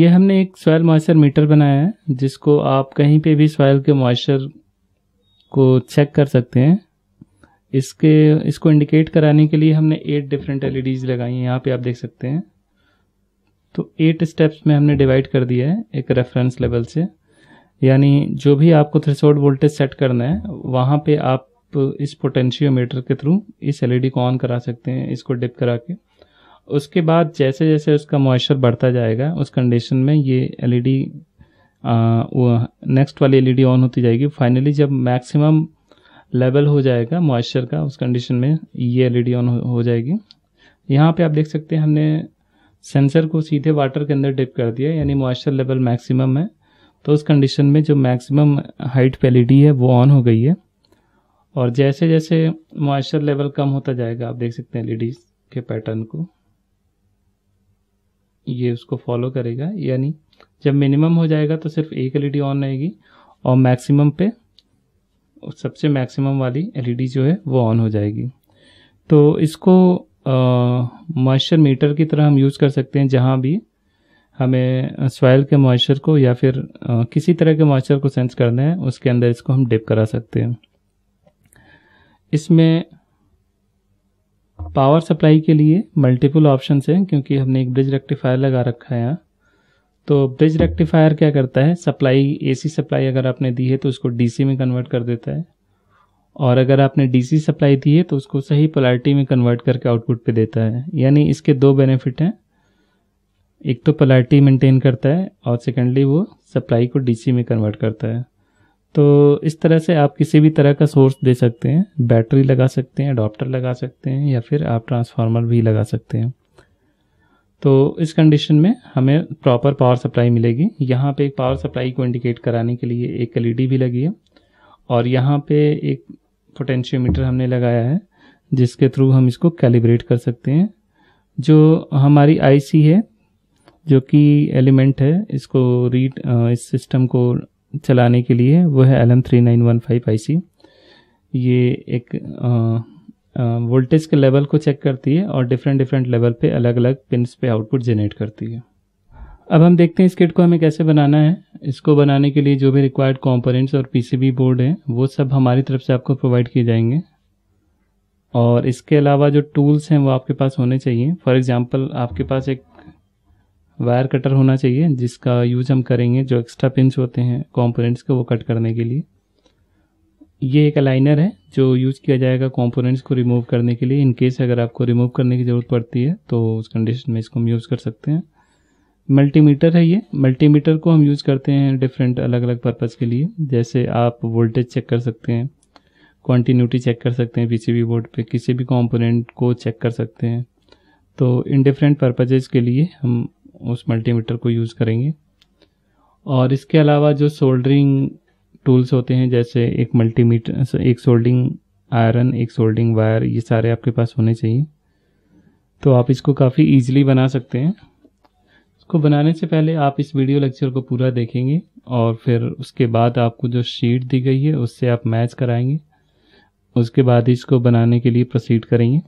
ये हमने एक सॉयल मॉइस्चर मीटर बनाया है जिसको आप कहीं पे भी सॉयल के मॉइस्चर को चेक कर सकते हैं इसके इसको इंडिकेट कराने के लिए हमने एट डिफरेंट एलईडीज लगाई हैं यहाँ पे आप देख सकते हैं तो एट स्टेप्स में हमने डिवाइड कर दिया है एक रेफरेंस लेवल से यानी जो भी आपको थ्रेसोड वोल्टेज सेट करना है वहाँ पे आप इस पोटेंशियोमीटर के थ्रू इस एलईडी e को ऑन करा सकते हैं इसको डिप करा के उसके बाद जैसे जैसे उसका मॉइस्चर बढ़ता जाएगा उस कंडीशन में ये एलईडी नेक्स्ट वाली एलईडी ऑन होती जाएगी फाइनली जब मैक्सिमम लेवल हो जाएगा मॉइस्चर का उस कंडीशन में ये एलईडी ऑन हो जाएगी यहाँ पे आप देख सकते हैं हमने सेंसर को सीधे वाटर के अंदर डिप कर दिया यानी मॉइस्चर लेवल मैक्सिमम है तो उस कंडीशन में जो मैक्सिमम हाइट पे एलईडी है वो ऑन हो गई है और जैसे जैसे मॉइस्चर लेवल कम होता जाएगा आप देख सकते हैं एल के पैटर्न को ये उसको फॉलो करेगा यानी जब मिनिमम हो जाएगा तो सिर्फ एक एलईडी ऑन e रहेगी और मैक्सिमम पे सबसे मैक्सिमम वाली एलईडी e जो है वो ऑन हो जाएगी तो इसको मॉइस्चर मीटर की तरह हम यूज़ कर सकते हैं जहाँ भी हमें सॉयल के मॉइस्चर को या फिर आ, किसी तरह के मॉइस्चर को सेंस करना है उसके अंदर इसको हम डिप करा सकते हैं इसमें पावर सप्लाई के लिए मल्टीपल ऑप्शन हैं क्योंकि हमने एक ब्रिज रेक्टिफायर लगा रखा है यहाँ तो ब्रिज रेक्टिफायर क्या करता है सप्लाई एसी सप्लाई अगर आपने दी है तो उसको डीसी में कन्वर्ट कर देता है और अगर आपने डीसी सप्लाई दी है तो उसको सही पलार्टी में कन्वर्ट करके आउटपुट पे देता है यानी इसके दो बेनिफिट हैं एक तो पलार्टी मेंटेन करता है और सेकेंडली वो सप्लाई को डीसी में कन्वर्ट करता है तो इस तरह से आप किसी भी तरह का सोर्स दे सकते हैं बैटरी लगा सकते हैं अडोप्टर लगा सकते हैं या फिर आप ट्रांसफार्मर भी लगा सकते हैं तो इस कंडीशन में हमें प्रॉपर पावर सप्लाई मिलेगी यहाँ पे एक पावर सप्लाई को इंडिकेट कराने के लिए एक एल भी लगी है और यहाँ पे एक पोटेंशियोमीटर हमने लगाया है जिसके थ्रू हम इसको कैलिब्रेट कर सकते हैं जो हमारी आईसी है जो कि एलिमेंट है इसको रीड इस सिस्टम को चलाने के लिए वो है L M three nine one five I C ये एक वोल्टेज के लेवल को चेक करती है और डिफरेंट डिफरेंट लेवल पे अलग अलग पिन्स पे आउटपुट जनरेट करती है अब हम देखते हैं इस किट को हमें कैसे बनाना है इसको बनाने के लिए जो भी रिक्वायर्ड कॉम्पोनेंट्स और पीसीबी बोर्ड हैं वो सब हमारी तरफ से आपको प्रोवाइड किए जाएंगे और इसके अलावा जो टूल्स हैं वो आपके पास होने चाहिए फॉर एग्जाम्पल आपके पास एक वायर कटर होना चाहिए जिसका यूज हम करेंगे जो एक्स्ट्रा पिंच होते हैं कंपोनेंट्स के वो कट करने के लिए ये एक अलाइनर है जो यूज किया जाएगा कंपोनेंट्स को रिमूव करने के लिए इनकेस अगर आपको रिमूव करने की ज़रूरत पड़ती है तो उस कंडीशन में इसको हम यूज़ कर सकते हैं मल्टीमीटर है ये मल्टीमीटर को हम यूज़ करते हैं डिफरेंट अलग अलग पर्पज़ के लिए जैसे आप वोल्टेज चेक कर सकते हैं क्वान्टिन्यूटी चेक कर सकते हैं पीसीबी बोर्ड पे किसी भी कंपोनेंट को चेक कर सकते हैं तो इन डिफरेंट पर्पजेज़ के लिए हम उस मल्टीमीटर को यूज़ करेंगे और इसके अलावा जो सोल्डरिंग टूल्स होते हैं जैसे एक मल्टीमीटर एक सोल्डिंग आयरन एक सोल्डिंग वायर ये सारे आपके पास होने चाहिए तो आप इसको काफ़ी ईजिली बना सकते हैं इसको बनाने से पहले आप इस वीडियो लेक्चर को पूरा देखेंगे और फिर उसके बाद आपको जो शीट दी गई है उससे आप मैच कराएंगे उसके बाद इसको बनाने के लिए प्रोसीड करेंगे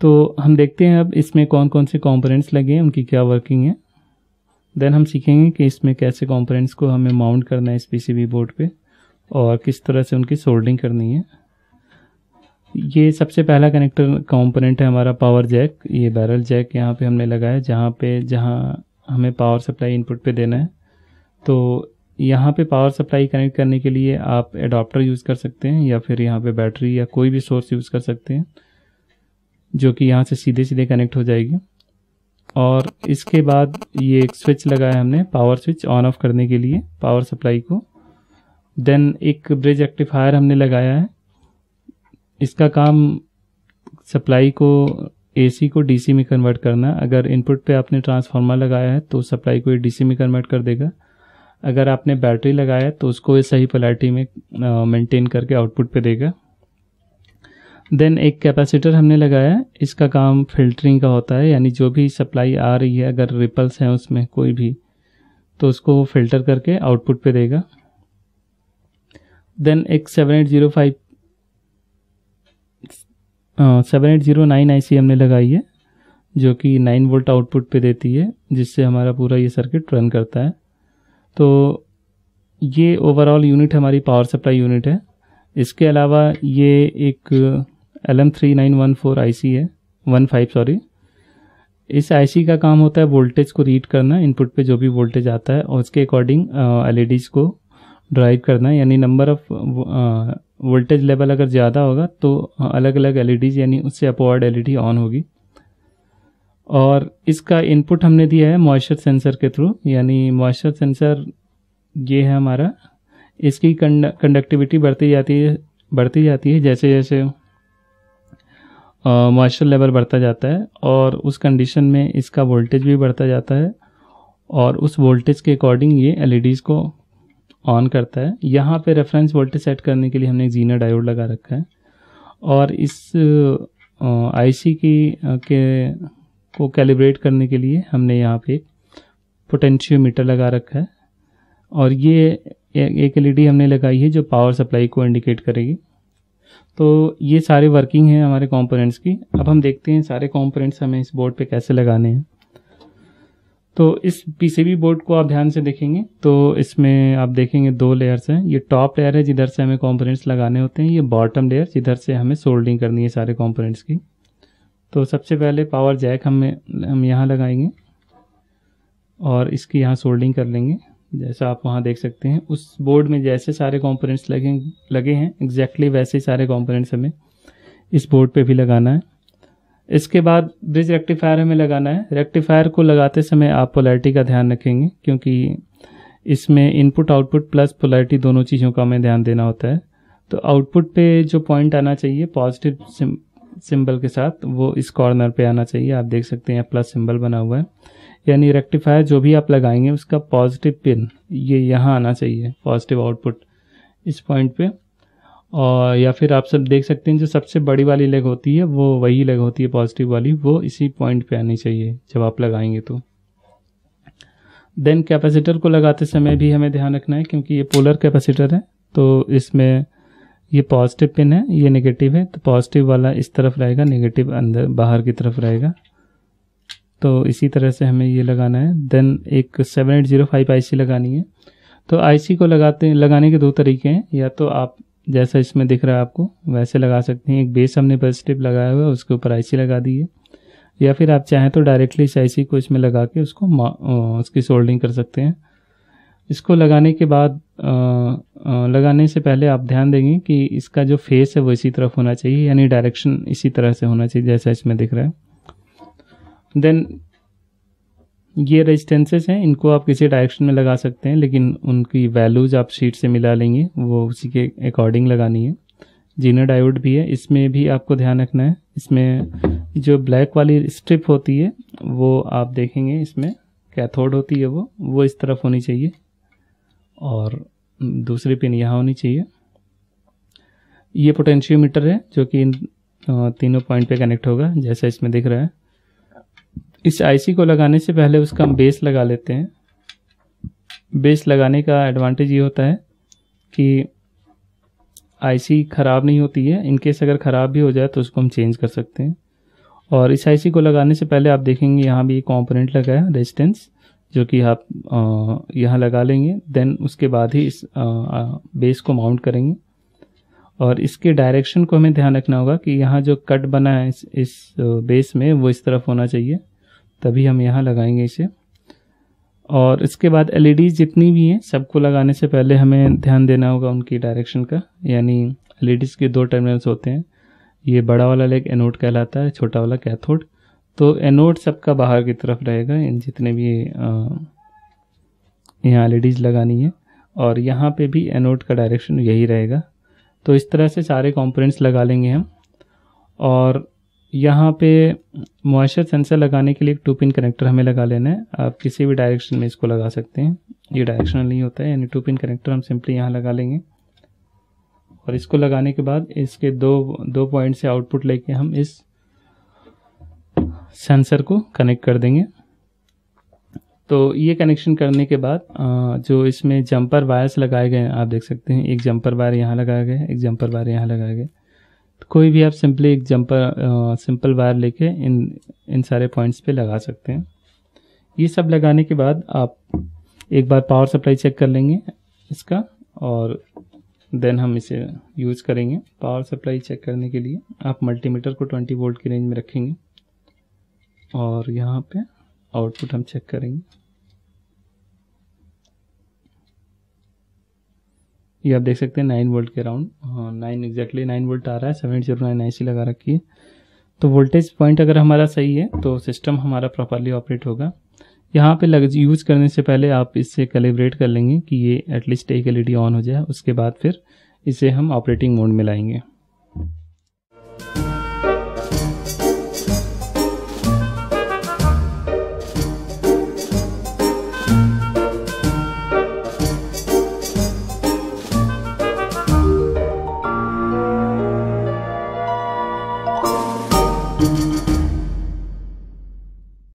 तो हम देखते हैं अब इसमें कौन कौन से कंपोनेंट्स लगे हैं उनकी क्या वर्किंग है देन हम सीखेंगे कि इसमें कैसे कंपोनेंट्स को हमें माउंट करना है इस पीसीबी बोर्ड पे और किस तरह से उनकी सोल्डिंग करनी है ये सबसे पहला कनेक्टर कॉम्पोनेंट है हमारा पावर जैक ये बैरल जैक यहाँ पे हमने लगाया है जहाँ पे जहाँ हमें पावर सप्लाई इनपुट पे देना है तो यहाँ पे पावर सप्लाई कनेक्ट करने के लिए आप एडाप्टर यूज़ कर सकते हैं या फिर यहाँ पे बैटरी या कोई भी सोर्स यूज़ कर सकते हैं जो कि यहाँ से सीधे सीधे कनेक्ट हो जाएगी और इसके बाद ये एक स्विच लगाया हमने पावर स्विच ऑन ऑफ करने के लिए पावर सप्लाई को देन एक ब्रिज एक्टिफायर हमने लगाया है इसका काम सप्लाई को एसी को डीसी में कन्वर्ट करना अगर इनपुट पे आपने ट्रांसफार्मर लगाया है तो सप्लाई को ये डीसी में कन्वर्ट कर देगा अगर आपने बैटरी लगाया है तो उसको ये सही पलाटी में मेंटेन करके आउटपुट पे देगा देन एक कैपेसिटर हमने लगाया इसका काम फिल्टरिंग का होता है यानी जो भी सप्लाई आ रही है अगर रिपल्स हैं उसमें कोई भी तो उसको वो फिल्टर करके आउटपुट पे देगा देन एक seven eight zero five seven eight zero nine I C हमने लगाई है जो कि नाइन वोल्ट आउटपुट पे देती है जिससे हमारा पूरा ये सर्किट रन करता है तो ये ओवरऑल यूनिट हमारी पावर सप्लाई यूनिट है इसके अलावा ये एक L M three nine one four I C है वन फाइव सॉरी इस आईसी का काम होता है वोल्टेज को रीड करना इनपुट पे जो भी वोल्टेज आता है और उसके अकॉर्डिंग एलईडीज e को ड्राइव करना यानी नंबर ऑफ वोल्टेज लेवल अगर ज़्यादा होगा तो अलग अलग एलईडीज यानी उससे अपवर्ड एलईडी ऑन होगी और इसका इनपुट हमने दिया है मॉइस्चर सेंसर के थ्रू यानी मॉइस्चर सेंसर ये है हमारा इसकी कंड कंडक्टिविटी बढ़ती जाती है बढ़ती जाती है जैसे जैसे मॉइस्चर लेवल बढ़ता जाता है और उस कंडीशन में इसका वोल्टेज भी बढ़ता जाता है और उस वोल्टेज के अकॉर्डिंग ये एल e को ऑन करता है यहाँ पे रेफरेंस वोल्टेज सेट करने के लिए हमने एक जीना डायोड लगा रखा है और इस आईसी की के को कैलिब्रेट करने के लिए हमने यहाँ पे एक पोटेंशियोमीटर लगा रखा है और ये एक एलईडी e हमने लगाई है जो पावर सप्लाई को इंडिकेट करेगी तो ये सारे वर्किंग हैं हमारे कंपोनेंट्स की अब हम देखते हैं सारे कंपोनेंट्स हमें इस बोर्ड पे कैसे लगाने हैं तो इस पीसीबी बोर्ड को आप ध्यान से देखेंगे तो इसमें आप देखेंगे दो लेयर्स हैं ये टॉप लेयर है जिधर से हमें कंपोनेंट्स लगाने होते हैं ये बॉटम लेयर जिधर से हमें सोल्डिंग करनी है सारे कॉम्पोनेंट्स की तो सबसे पहले पावर जैक हमें हम यहाँ लगाएंगे और इसकी यहाँ सोल्डिंग कर लेंगे जैसा आप वहाँ देख सकते हैं उस बोर्ड में जैसे सारे कंपोनेंट्स लगे लगे हैं एग्जैक्टली वैसे ही सारे कंपोनेंट्स हमें इस बोर्ड पे भी लगाना है इसके बाद ब्रिज रेक्टिफायर हमें लगाना है रेक्टिफायर को लगाते समय आप पोलैरिटी का ध्यान रखेंगे क्योंकि इसमें इनपुट आउटपुट प्लस पोलैरिटी दोनों चीज़ों का हमें ध्यान देना होता है तो आउटपुट पर जो पॉइंट आना चाहिए पॉजिटिव सिंबल के साथ वो इस कॉर्नर पर आना चाहिए आप देख सकते हैं प्लस सिम्बल बना हुआ है यानी रेक्टिफायर जो भी आप लगाएंगे उसका पॉजिटिव पिन ये यहाँ आना चाहिए पॉजिटिव आउटपुट इस पॉइंट पे और या फिर आप सब देख सकते हैं जो सबसे बड़ी वाली लेग होती है वो वही लेग होती है पॉजिटिव वाली वो इसी पॉइंट पे आनी चाहिए जब आप लगाएंगे तो देन कैपेसिटर को लगाते समय भी हमें ध्यान रखना है क्योंकि ये पोलर कैपेसिटर है तो इसमें ये पॉजिटिव पिन है ये नेगेटिव है तो पॉजिटिव वाला इस तरफ रहेगा नेगेटिव अंदर बाहर की तरफ रहेगा तो इसी तरह से हमें ये लगाना है देन एक seven eight zero five I लगानी है तो आईसी को लगाते लगाने के दो तरीके हैं या तो आप जैसा इसमें दिख रहा है आपको वैसे लगा सकते हैं एक बेस हमने पॉजिटिव लगाया हुआ है उसके ऊपर आईसी लगा दी है या फिर आप चाहें तो डायरेक्टली इस सी को इसमें लगा के उसको उसकी सोल्डिंग कर सकते हैं इसको लगाने के बाद आ, आ, लगाने से पहले आप ध्यान देंगे कि इसका जो फेस है वो इसी तरफ होना चाहिए यानी डायरेक्शन इसी तरह से होना चाहिए जैसा इसमें दिख रहा है देन ये रेजिस्टेंसेज हैं इनको आप किसी डायरेक्शन में लगा सकते हैं लेकिन उनकी वैल्यूज आप शीट से मिला लेंगे वो उसी के अकॉर्डिंग लगानी है जीना डायोड भी है इसमें भी आपको ध्यान रखना है इसमें जो ब्लैक वाली स्ट्रिप होती है वो आप देखेंगे इसमें कैथोड होती है वो वो इस तरफ होनी चाहिए और दूसरी पिन यहाँ होनी चाहिए ये पोटेंशियोमीटर है जो कि इन तीनों पॉइंट पे कनेक्ट होगा जैसा इसमें दिख रहा है इस आईसी को लगाने से पहले उसका हम बेस लगा लेते हैं बेस लगाने का एडवांटेज ये होता है कि आईसी ख़राब नहीं होती है इनकेस अगर ख़राब भी हो जाए तो उसको हम चेंज कर सकते हैं और इस आईसी को लगाने से पहले आप देखेंगे यहाँ भी कॉम्पोनेंट लगा है रेजिस्टेंस जो कि आप यहाँ लगा लेंगे देन उसके बाद ही इस आ, आ, बेस को माउंट करेंगे और इसके डायरेक्शन को हमें ध्यान रखना होगा कि यहाँ जो कट बना है इस, इस बेस में वो इस तरफ होना चाहिए तभी हम यहाँ लगाएंगे इसे और इसके बाद एल e जितनी भी हैं सबको लगाने से पहले हमें ध्यान देना होगा उनकी डायरेक्शन का यानी एल e के दो टर्मिनल्स होते हैं ये बड़ा वाला लेग एनोड कहलाता है छोटा वाला कैथोड तो एनोड सबका बाहर की तरफ रहेगा इन जितने भी यहाँ एल e लगानी है और यहाँ पे भी एनोड का डायरेक्शन यही रहेगा तो इस तरह से सारे कॉम्पोनेंट्स लगा लेंगे हम और यहाँ पे मॉइस्चर सेंसर लगाने के लिए एक टू पिन कनेक्टर हमें लगा लेना है आप किसी भी डायरेक्शन में इसको लगा सकते हैं ये डायरेक्शनल नहीं होता है यानी टू पिन कनेक्टर हम सिंपली यहाँ लगा लेंगे और इसको लगाने के बाद इसके दो दो पॉइंट से आउटपुट लेके हम इस सेंसर को कनेक्ट कर देंगे तो ये कनेक्शन करने के बाद जो इसमें जंपर वायर्स लगाए गए हैं आप देख सकते हैं एक जंपर वायर यहाँ लगाया गया है एक जंपर वायर यहाँ लगाया गया कोई भी आप सिंपली एक जंपर सिंपल वायर लेके इन इन सारे पॉइंट्स पे लगा सकते हैं ये सब लगाने के बाद आप एक बार पावर सप्लाई चेक कर लेंगे इसका और देन हम इसे यूज़ करेंगे पावर सप्लाई चेक करने के लिए आप मल्टीमीटर को 20 वोल्ट की रेंज में रखेंगे और यहाँ पे आउटपुट हम चेक करेंगे ये आप देख सकते हैं नाइन वोल्ट के round nine exactly nine volt आ रहा है सेवन जीरो नाइन आई लगा रखी है तो वोल्टेज पॉइंट अगर हमारा सही है तो सिस्टम हमारा प्रॉपरली ऑपरेट होगा यहाँ पे लग यूज़ करने से पहले आप इससे कैलिब्रेट कर लेंगे कि ये एटलीस्ट एक एल ऑन e हो जाए उसके बाद फिर इसे हम ऑपरेटिंग मोड में लाएंगे